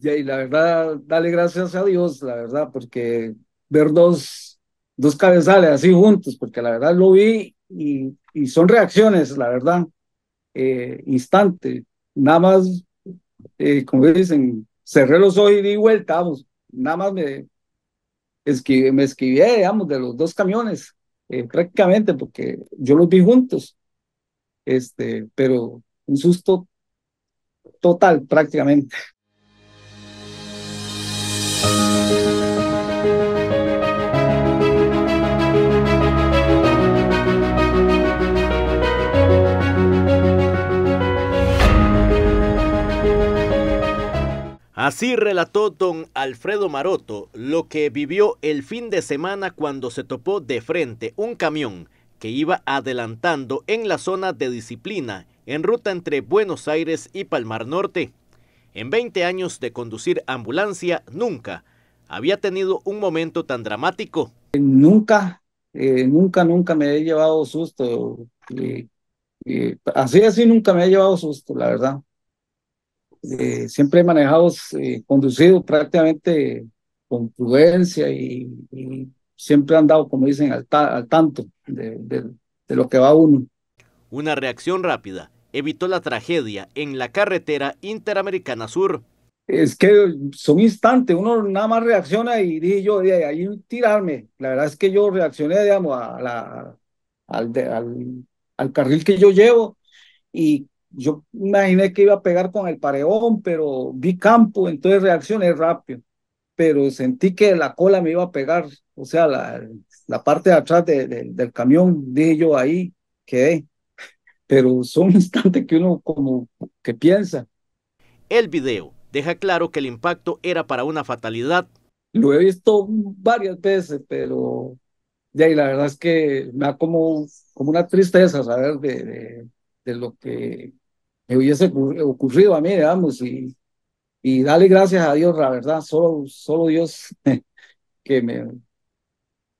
y la verdad, dale gracias a Dios, la verdad, porque ver dos, dos cabezales así juntos, porque la verdad lo vi y, y son reacciones, la verdad, eh, instante. Nada más, eh, como dicen, cerré los ojos y di vuelta, vamos, nada más me, esquivé, me escribí, digamos, de los dos camiones, eh, prácticamente, porque yo los vi juntos, este, pero un susto total prácticamente. Así relató don Alfredo Maroto lo que vivió el fin de semana cuando se topó de frente un camión que iba adelantando en la zona de disciplina en ruta entre Buenos Aires y Palmar Norte. En 20 años de conducir ambulancia, nunca había tenido un momento tan dramático. Nunca, eh, nunca, nunca me he llevado susto. y eh, eh, así, así nunca me he llevado susto, la verdad. Eh, siempre he manejado, eh, conducido prácticamente con prudencia y, siempre he andado, como dicen, al, tanto de, de, lo que va uno. Una reacción rápida evitó la tragedia en la carretera interamericana sur es que son instantes, uno nada más reacciona y dije yo, de ahí tirarme. La verdad es que yo reaccioné, digamos, a la, al, al, al, carril que yo llevo y yo imaginé que iba a pegar con el pareón, pero vi campo, entonces reaccioné rápido. Pero sentí que la cola me iba a pegar, o sea, la, la parte de atrás del camión, dije yo ahí, quedé. Pero son instantes que uno como que piensa. El video deja claro que el impacto era para una fatalidad. Lo he visto varias veces, pero de ahí la verdad es que me da como, como una tristeza saber de, de, de, lo que hubiese ocurrido a mí, digamos, y, y dale gracias a Dios, la verdad, solo, solo Dios que me,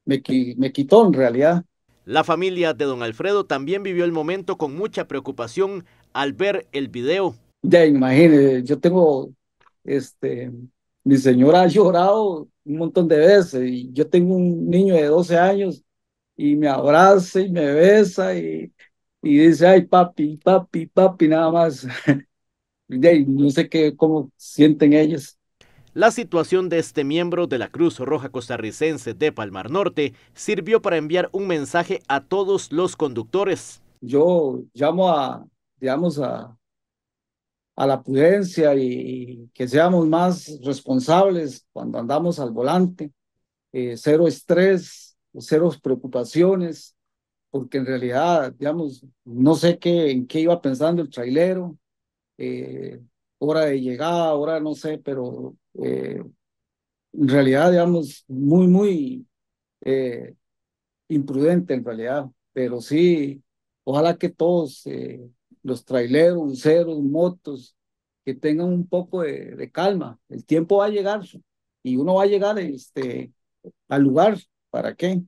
me, me quitó en realidad. La familia de don Alfredo también vivió el momento con mucha preocupación al ver el video. Ya imagínese, yo tengo, este, mi señora ha llorado un montón de veces y yo tengo un niño de 12 años y me abraza y me besa y y dice, ay, papi, papi, papi, nada más. no sé qué, cómo sienten ellos. La situación de este miembro de la Cruz Roja Costarricense de Palmar Norte sirvió para enviar un mensaje a todos los conductores. Yo llamo a, digamos, a, la prudencia y, que seamos más responsables cuando andamos al volante, eh, cero estrés, cero preocupaciones, porque en realidad, digamos, no sé qué, en qué iba pensando el trailero, eh, hora de llegada, hora no sé, pero eh, en realidad, digamos, muy, muy eh, imprudente en realidad, pero sí, ojalá que todos los traileros, luceros, motos, que tengan un poco de, de, calma, el tiempo va a llegar y uno va a llegar este, al lugar, ¿para qué?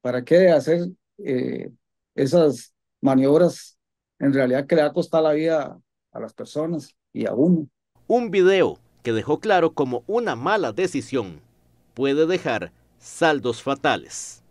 ¿Para qué hacer eh, esas maniobras en realidad que le ha costado la vida a las personas y a uno. Un video que dejó claro como una mala decisión puede dejar saldos fatales.